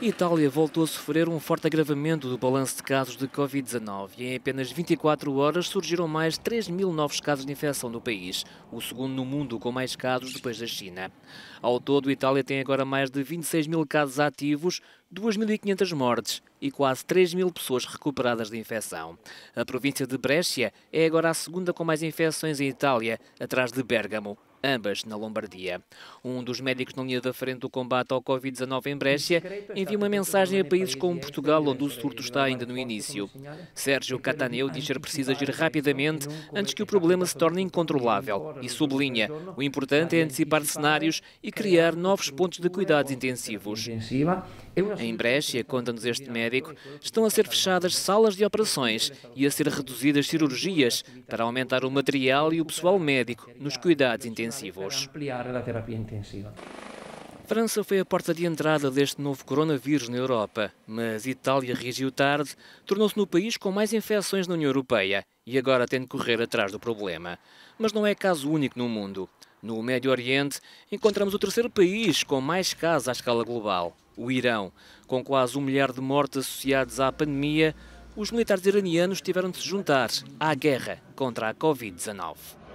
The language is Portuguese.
Itália voltou a sofrer um forte agravamento do balanço de casos de Covid-19 e em apenas 24 horas surgiram mais 3 mil novos casos de infecção no país, o segundo no mundo com mais casos depois da China. Ao todo, Itália tem agora mais de 26 mil casos ativos, 2.500 mortes e quase 3 mil pessoas recuperadas de infecção. A província de Brescia é agora a segunda com mais infecções em Itália, atrás de Bergamo ambas na Lombardia. Um dos médicos na linha da frente do combate ao Covid-19 em Brescia envia uma mensagem a países como Portugal, onde o surto está ainda no início. Sérgio Cataneu diz ser preciso agir rapidamente antes que o problema se torne incontrolável e sublinha o importante é antecipar cenários e criar novos pontos de cuidados intensivos. Em Brescia, conta-nos este médico, estão a ser fechadas salas de operações e a ser reduzidas cirurgias para aumentar o material e o pessoal médico nos cuidados intensivos intensivos. França foi a porta de entrada deste novo coronavírus na Europa, mas Itália reagiu tarde, tornou-se no país com mais infecções na União Europeia e agora tem de correr atrás do problema. Mas não é caso único no mundo. No Médio Oriente, encontramos o terceiro país com mais casos à escala global, o Irão. Com quase um milhar de mortes associados à pandemia, os militares iranianos tiveram de se juntar à guerra contra a Covid-19.